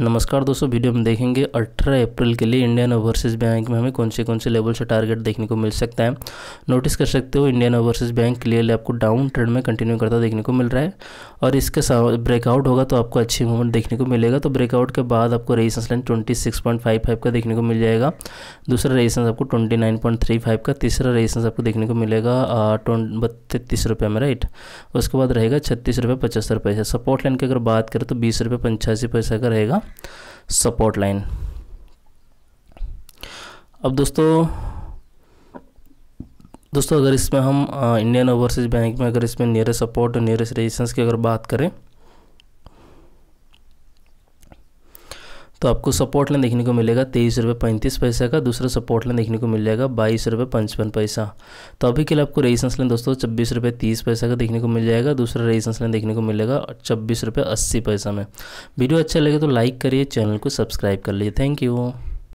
नमस्कार दोस्तों वीडियो में देखेंगे 18 अप्रैल के लिए इंडियन ओवरसीज़ बैंक में हमें कौन से कौन से लेवल से टारगेट देखने को मिल सकता है नोटिस कर सकते हो इंडियन ओवरसीज़ बैंक क्लियरली आपको डाउन ट्रेंड में कंटिन्यू करता देखने को मिल रहा है और इसके ब्रेकआउट होगा तो आपको अच्छी मूवमेंट देखने को मिलेगा तो ब्रेकआउट के बाद आपको रेजिस्टेंस लाइन ट्वेंटी का देखने को मिल जाएगा दूसरा रेजिस्टेंस आपको ट्वेंटी का तीसरा रेजिस्टेंस आपको देखने को मिलेगा बत्तीस रुपये में राइट उसके बाद रहेगा छत्तीस रुपये पचहत्तर सपोर्ट लाइन की अगर बात करें तो बीस रुपये पंचासी पैसा का रहेगा सपोर्ट लाइन अब दोस्तों दोस्तों अगर इसमें हम इंडियन ओवरसीज बैंक में अगर इसमें नियरेस्ट सपोर्ट और नियरेस्ट रेजिस्टेंस की अगर बात करें तो आपको सपोर्ट लाइन देखने को मिलेगा तेईस रुपये पैंतीस पैसा का दूसरा सपोर्ट लाइन देखने को मिल जाएगा बाईस रुपये पचपन पैसा तो अभी के लिए आपको रेजिस्टेंस लाइन दोस्तों छब्बीस रुपये तीस पैसा का देखने को मिल जाएगा दूसरा रेजिस्टेंस लाइन देखने को मिलेगा छब्बीस रुपये अस्सी पैसा में वीडियो अच्छा लगे तो लाइक करिए चैनल को सब्सक्राइब कर लीजिए थैंक यू